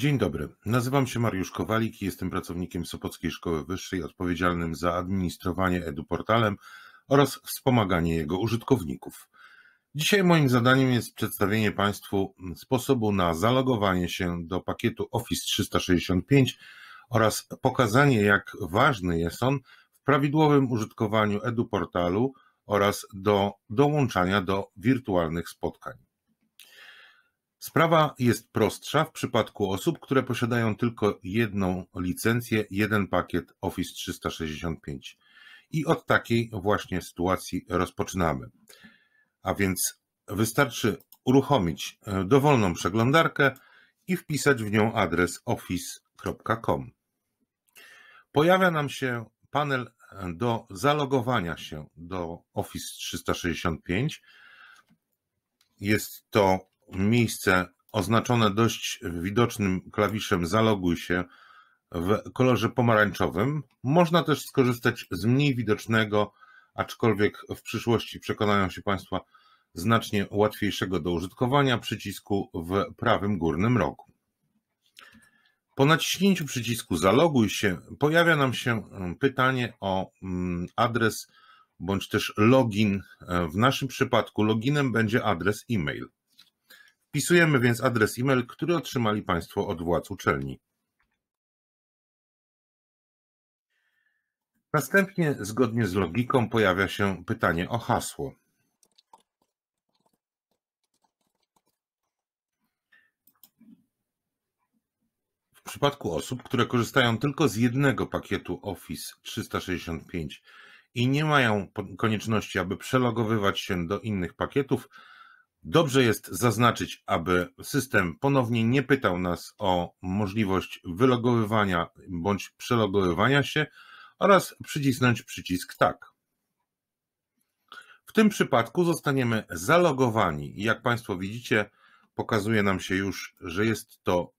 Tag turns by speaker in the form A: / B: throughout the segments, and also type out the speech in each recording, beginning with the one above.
A: Dzień dobry, nazywam się Mariusz Kowalik i jestem pracownikiem Sopockiej Szkoły Wyższej odpowiedzialnym za administrowanie eduportalem oraz wspomaganie jego użytkowników. Dzisiaj moim zadaniem jest przedstawienie Państwu sposobu na zalogowanie się do pakietu Office 365 oraz pokazanie, jak ważny jest on w prawidłowym użytkowaniu eduportalu oraz do dołączania do wirtualnych spotkań. Sprawa jest prostsza w przypadku osób, które posiadają tylko jedną licencję, jeden pakiet Office 365. I od takiej właśnie sytuacji rozpoczynamy. A więc wystarczy uruchomić e, dowolną przeglądarkę i wpisać w nią adres office.com. Pojawia nam się panel e, do zalogowania się do Office 365. Jest to miejsce oznaczone dość widocznym klawiszem Zaloguj się w kolorze pomarańczowym. Można też skorzystać z mniej widocznego, aczkolwiek w przyszłości przekonają się Państwa znacznie łatwiejszego do użytkowania przycisku w prawym górnym rogu. Po naciśnięciu przycisku Zaloguj się pojawia nam się mm, pytanie o mm, adres bądź też login. W naszym przypadku loginem będzie adres e-mail. Wpisujemy więc adres e-mail, który otrzymali Państwo od władz uczelni. Następnie, zgodnie z logiką, pojawia się pytanie o hasło. W przypadku osób, które korzystają tylko z jednego pakietu Office 365 i nie mają konieczności, aby przelogowywać się do innych pakietów, Dobrze jest zaznaczyć, aby system ponownie nie pytał nas o możliwość wylogowywania bądź przelogowywania się oraz przycisnąć przycisk tak. W tym przypadku zostaniemy zalogowani. Jak Państwo widzicie, pokazuje nam się już, że jest to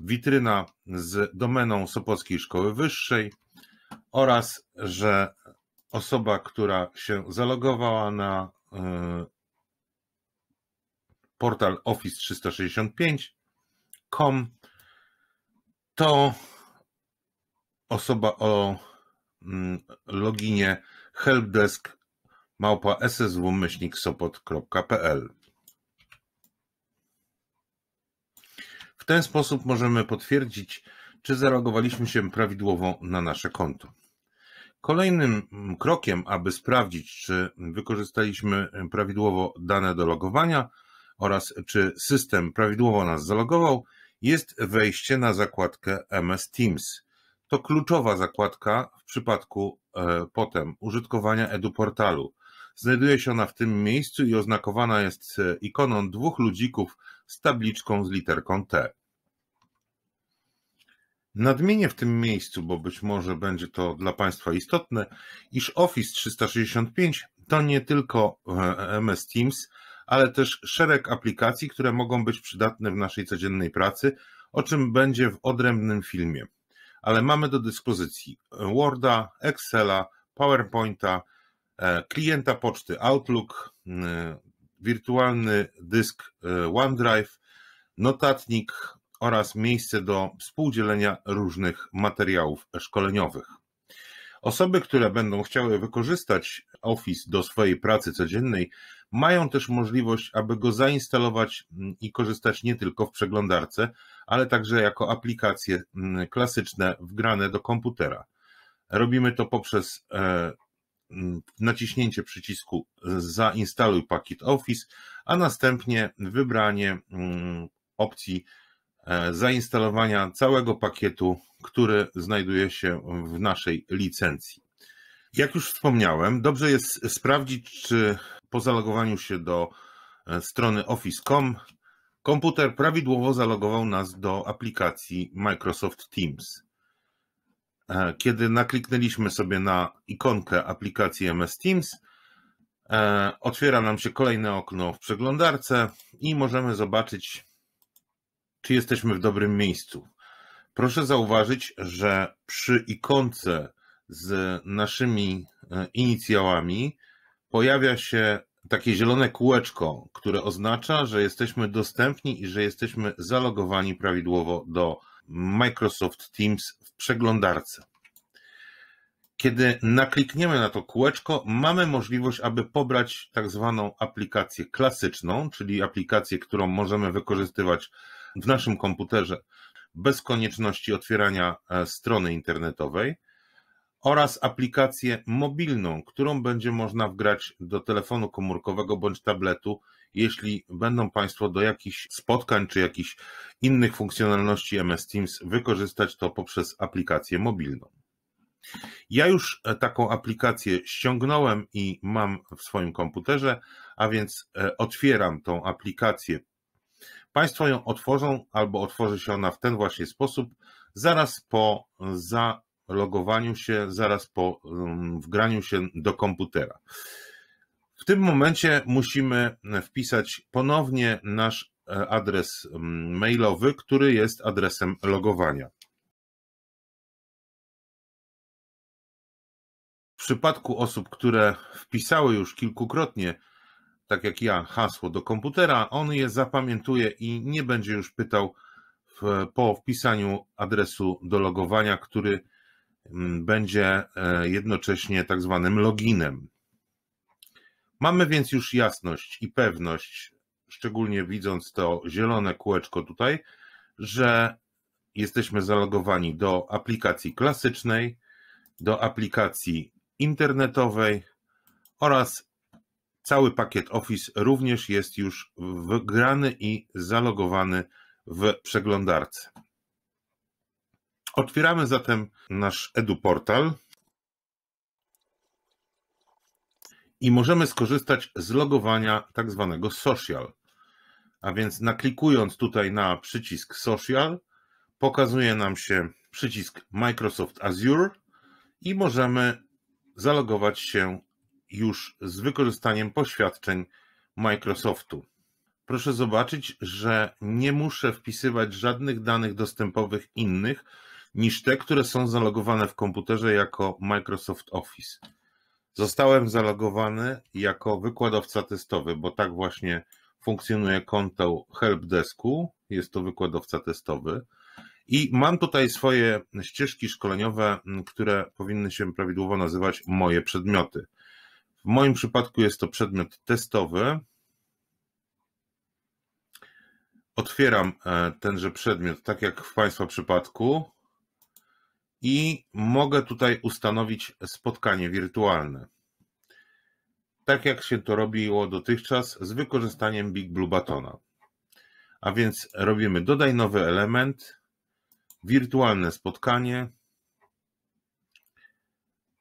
A: witryna z domeną Sopockiej Szkoły Wyższej oraz, że osoba, która się zalogowała na y, portal Office 365.com to osoba o mm, loginie helpdesk małpa ssw-sopot.pl W ten sposób możemy potwierdzić, czy zareagowaliśmy się prawidłowo na nasze konto. Kolejnym mm, krokiem, aby sprawdzić, czy wykorzystaliśmy mm, prawidłowo dane do logowania – oraz czy system prawidłowo nas zalogował, jest wejście na zakładkę MS Teams. To kluczowa zakładka w przypadku e, potem użytkowania eduportalu. Znajduje się ona w tym miejscu i oznakowana jest e, ikoną dwóch ludzików z tabliczką z literką T. Nadmienię w tym miejscu, bo być może będzie to dla Państwa istotne, iż Office 365 to nie tylko e, MS Teams, ale też szereg aplikacji, które mogą być przydatne w naszej codziennej pracy, o czym będzie w odrębnym filmie. Ale mamy do dyspozycji e, Worda, Excela, PowerPointa, e, klienta poczty Outlook, e, wirtualny dysk OneDrive, notatnik oraz miejsce do współdzielenia różnych materiałów szkoleniowych. Osoby, które będą chciały wykorzystać Office do swojej pracy codziennej, mają też możliwość, aby go zainstalować mm, i korzystać nie tylko w przeglądarce, ale także jako aplikacje mm, klasyczne wgrane do komputera. Robimy to poprzez e, mm, naciśnięcie przycisku e, Zainstaluj pakiet Office, a następnie wybranie opcji e, zainstalowania całego pakietu, który znajduje się w naszej licencji. Jak już wspomniałem, dobrze jest sprawdzić, czy po zalogowaniu się do e, strony office.com komputer prawidłowo zalogował nas do aplikacji Microsoft Teams. E, kiedy nakliknęliśmy sobie na ikonkę aplikacji MS Teams, e, otwiera nam się kolejne okno w przeglądarce i możemy zobaczyć, czy jesteśmy w dobrym miejscu. Proszę zauważyć, że przy ikonce z naszymi inicjałami pojawia się takie zielone kółeczko, które oznacza, że jesteśmy dostępni i że jesteśmy zalogowani prawidłowo do Microsoft Teams w przeglądarce. Kiedy naklikniemy na to kółeczko, mamy możliwość, aby pobrać tak zwaną aplikację klasyczną, czyli aplikację, którą możemy wykorzystywać w naszym komputerze bez konieczności otwierania e, strony internetowej oraz aplikację mobilną, którą będzie można wgrać do telefonu komórkowego bądź tabletu, jeśli będą Państwo do jakichś spotkań czy jakichś innych funkcjonalności MS Teams wykorzystać to poprzez aplikację mobilną. Ja już e, taką aplikację ściągnąłem i mam w swoim komputerze, a więc e, otwieram tą aplikację. Państwo ją otworzą albo otworzy się ona w ten właśnie sposób zaraz po za logowaniu się, zaraz po wgraniu się do komputera. W tym momencie musimy wpisać ponownie nasz e, adres mailowy, który jest adresem logowania. W przypadku osób, które wpisały już kilkukrotnie, tak jak ja, hasło do komputera, on je zapamiętuje i nie będzie już pytał w, po wpisaniu adresu do logowania, który będzie e, jednocześnie tak zwanym loginem. Mamy więc już jasność i pewność, szczególnie widząc to zielone kółeczko tutaj, że jesteśmy zalogowani do aplikacji klasycznej, do aplikacji internetowej oraz cały pakiet Office również jest już wgrany i zalogowany w przeglądarce. Otwieramy zatem nasz EduPortal i możemy skorzystać z logowania tak zwanego social. A więc naklikując tutaj na przycisk social, pokazuje nam się przycisk Microsoft Azure i możemy zalogować się już z wykorzystaniem poświadczeń Microsoftu. Proszę zobaczyć, że nie muszę wpisywać żadnych danych dostępowych innych, niż te, które są zalogowane w komputerze jako Microsoft Office. Zostałem zalogowany jako wykładowca testowy, bo tak właśnie funkcjonuje konto helpdesku. Jest to wykładowca testowy. I mam tutaj swoje ścieżki szkoleniowe, które powinny się prawidłowo nazywać moje przedmioty. W moim przypadku jest to przedmiot testowy. Otwieram e, tenże przedmiot, tak jak w Państwa przypadku i mogę tutaj ustanowić spotkanie wirtualne. Tak jak się to robiło dotychczas z wykorzystaniem Big Blue Batona. A więc robimy dodaj nowy element, wirtualne spotkanie.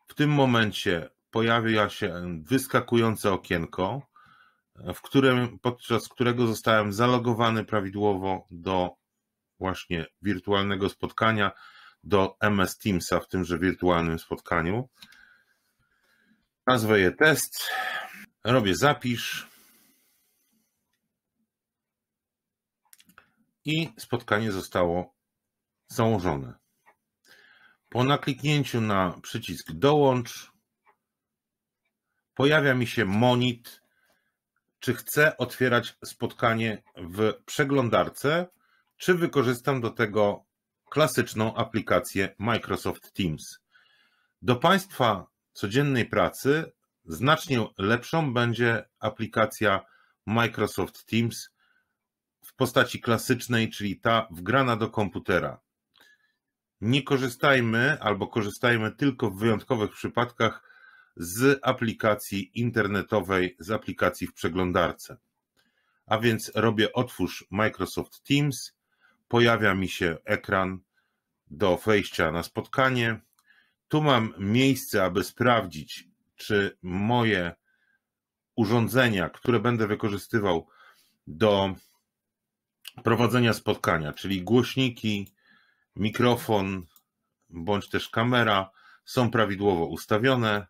A: W tym momencie pojawia się wyskakujące okienko, w którym, podczas którego zostałem zalogowany prawidłowo do właśnie wirtualnego spotkania do MS Teamsa w tymże wirtualnym spotkaniu. Nazwę je test, robię zapisz i spotkanie zostało założone. Po nakliknięciu na przycisk dołącz pojawia mi się monit, czy chcę otwierać spotkanie w przeglądarce, czy wykorzystam do tego klasyczną aplikację Microsoft Teams. Do Państwa codziennej pracy znacznie lepszą będzie aplikacja Microsoft Teams w postaci klasycznej, czyli ta wgrana do komputera. Nie korzystajmy albo korzystajmy tylko w wyjątkowych przypadkach z aplikacji internetowej, z aplikacji w przeglądarce. A więc robię otwórz Microsoft Teams pojawia mi się ekran do wejścia na spotkanie. Tu mam miejsce, aby sprawdzić, czy moje urządzenia, które będę wykorzystywał do prowadzenia spotkania, czyli głośniki, mikrofon bądź też kamera, są prawidłowo ustawione.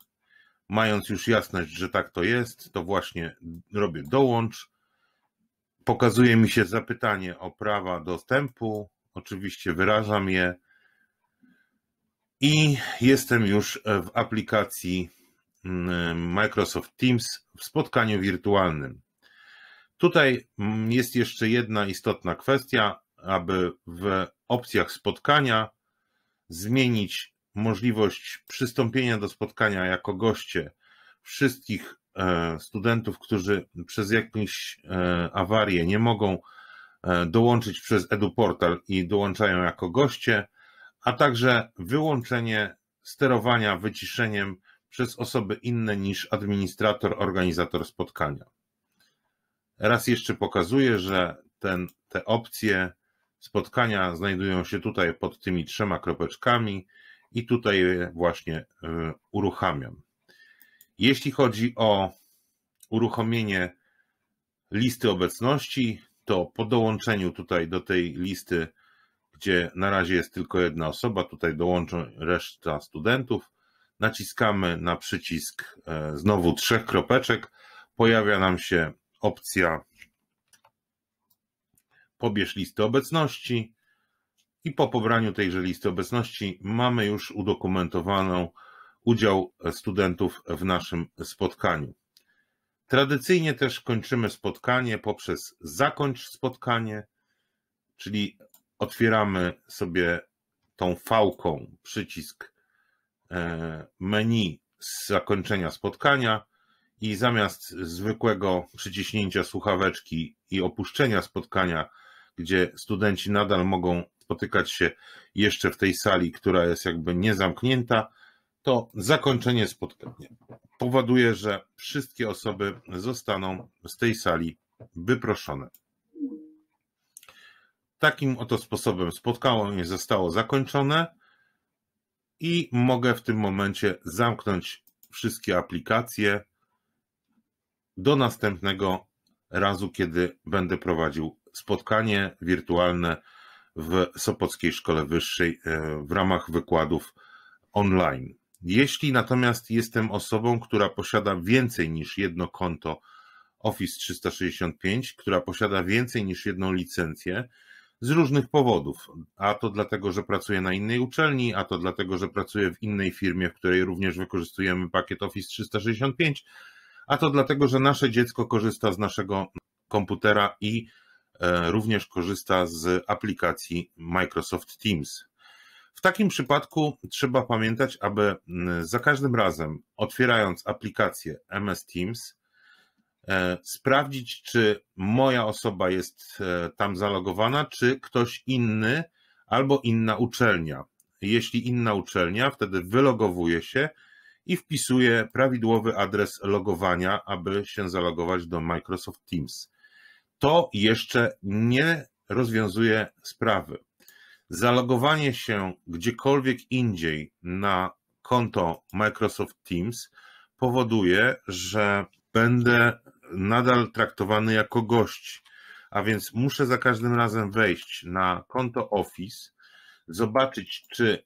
A: Mając już jasność, że tak to jest, to właśnie robię dołącz Pokazuje mi się zapytanie o prawa dostępu. Oczywiście wyrażam je. I jestem już w aplikacji mm, Microsoft Teams w spotkaniu wirtualnym. Tutaj mm, jest jeszcze jedna istotna kwestia, aby w opcjach spotkania zmienić możliwość przystąpienia do spotkania jako goście wszystkich E, studentów, którzy przez jakąś e, awarię nie mogą e, dołączyć przez EduPortal i dołączają jako goście, a także wyłączenie sterowania wyciszeniem przez osoby inne niż administrator, organizator spotkania. Raz jeszcze pokazuję, że ten, te opcje spotkania znajdują się tutaj pod tymi trzema kropeczkami i tutaj je właśnie uruchamiam. Jeśli chodzi o uruchomienie listy obecności, to po dołączeniu tutaj do tej listy, gdzie na razie jest tylko jedna osoba, tutaj dołączą reszta studentów, naciskamy na przycisk e, znowu trzech kropeczek, pojawia nam się opcja pobierz listę obecności i po pobraniu tejże listy obecności mamy już udokumentowaną udział studentów w naszym spotkaniu. Tradycyjnie też kończymy spotkanie poprzez zakończ spotkanie, czyli otwieramy sobie tą fałką przycisk e, menu z zakończenia spotkania i zamiast zwykłego przyciśnięcia słuchaweczki i opuszczenia spotkania, gdzie studenci nadal mogą spotykać się jeszcze w tej sali, która jest jakby niezamknięta, to zakończenie spotkania powoduje, że wszystkie osoby zostaną z tej sali wyproszone. Takim oto sposobem spotkanie zostało zakończone i mogę w tym momencie zamknąć wszystkie aplikacje do następnego razu, kiedy będę prowadził spotkanie wirtualne w Sopockiej Szkole Wyższej e, w ramach wykładów online. Jeśli natomiast jestem osobą, która posiada więcej niż jedno konto Office 365, która posiada więcej niż jedną licencję, z różnych powodów, a to dlatego, że pracuję na innej uczelni, a to dlatego, że pracuję w innej firmie, w której również wykorzystujemy pakiet Office 365, a to dlatego, że nasze dziecko korzysta z naszego komputera i e, również korzysta z aplikacji Microsoft Teams. W takim przypadku trzeba pamiętać, aby mm, za każdym razem otwierając aplikację MS Teams, e, sprawdzić, czy moja osoba jest e, tam zalogowana, czy ktoś inny albo inna uczelnia. Jeśli inna uczelnia, wtedy wylogowuje się i wpisuje prawidłowy adres logowania, aby się zalogować do Microsoft Teams. To jeszcze nie rozwiązuje sprawy zalogowanie się gdziekolwiek indziej na konto Microsoft Teams powoduje, że będę nadal traktowany jako gość. A więc muszę za każdym razem wejść na konto Office, zobaczyć, czy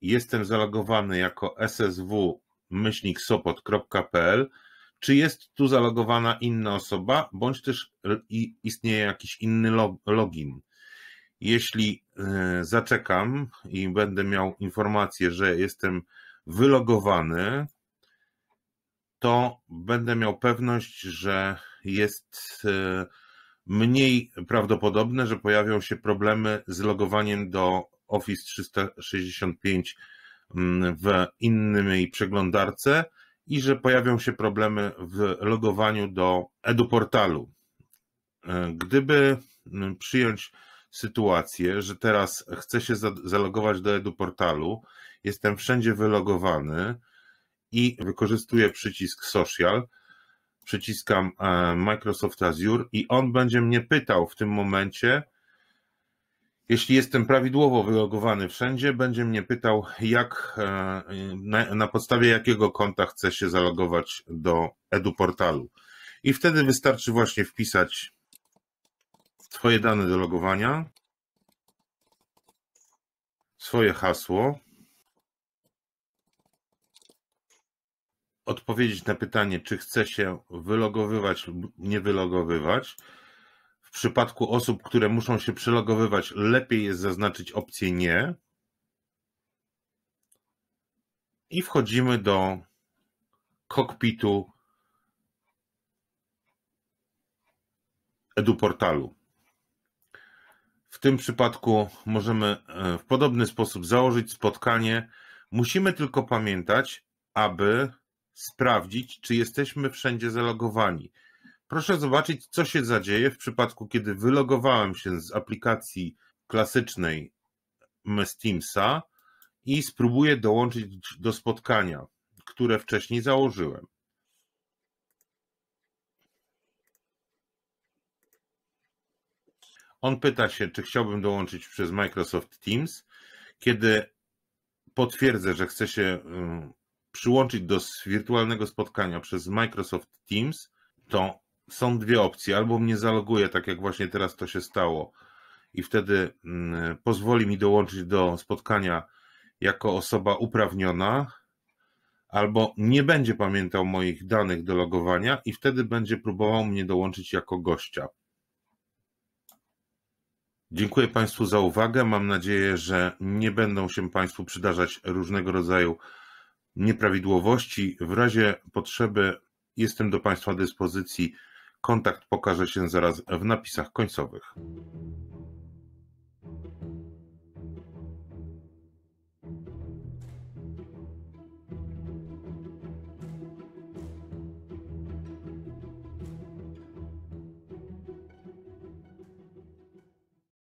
A: jestem zalogowany jako ssw-sopot.pl, czy jest tu zalogowana inna osoba, bądź też istnieje jakiś inny login. Jeśli e, zaczekam i będę miał informację, że jestem wylogowany, to będę miał pewność, że jest e, mniej prawdopodobne, że pojawią się problemy z logowaniem do Office 365 mm, w innej przeglądarce i że pojawią się problemy w logowaniu do EduPortalu. E, gdyby mm, przyjąć sytuację, że teraz chcę się zalogować do EduPortalu, jestem wszędzie wylogowany i wykorzystuję przycisk social, przyciskam e, Microsoft Azure i on będzie mnie pytał w tym momencie, jeśli jestem prawidłowo wylogowany wszędzie, będzie mnie pytał, jak, e, na, na, podstawie jakiego konta chcę się zalogować do EduPortalu. I wtedy wystarczy właśnie wpisać Twoje dane do logowania, swoje hasło, odpowiedzieć na pytanie, czy chce się wylogowywać lub nie wylogowywać. W przypadku osób, które muszą się przylogowywać, lepiej jest zaznaczyć opcję nie. I wchodzimy do kokpitu eduportalu. W tym przypadku możemy e, w podobny sposób założyć spotkanie. Musimy tylko pamiętać, aby sprawdzić, czy jesteśmy wszędzie zalogowani. Proszę zobaczyć, co się zadzieje w przypadku, kiedy wylogowałem się z aplikacji klasycznej Teamsa i spróbuję dołączyć do spotkania, które wcześniej założyłem. On pyta się, czy chciałbym dołączyć przez Microsoft Teams. Kiedy potwierdzę, że chcę się przyłączyć do wirtualnego spotkania przez Microsoft Teams, to są dwie opcje. Albo mnie zaloguje, tak jak właśnie teraz to się stało, i wtedy pozwoli mi dołączyć do spotkania jako osoba uprawniona, albo nie będzie pamiętał moich danych do logowania i wtedy będzie próbował mnie dołączyć jako gościa. Dziękuję Państwu za uwagę. Mam nadzieję, że nie będą się Państwu przydarzać różnego rodzaju nieprawidłowości. W razie potrzeby jestem do Państwa dyspozycji. Kontakt pokaże się zaraz w napisach końcowych.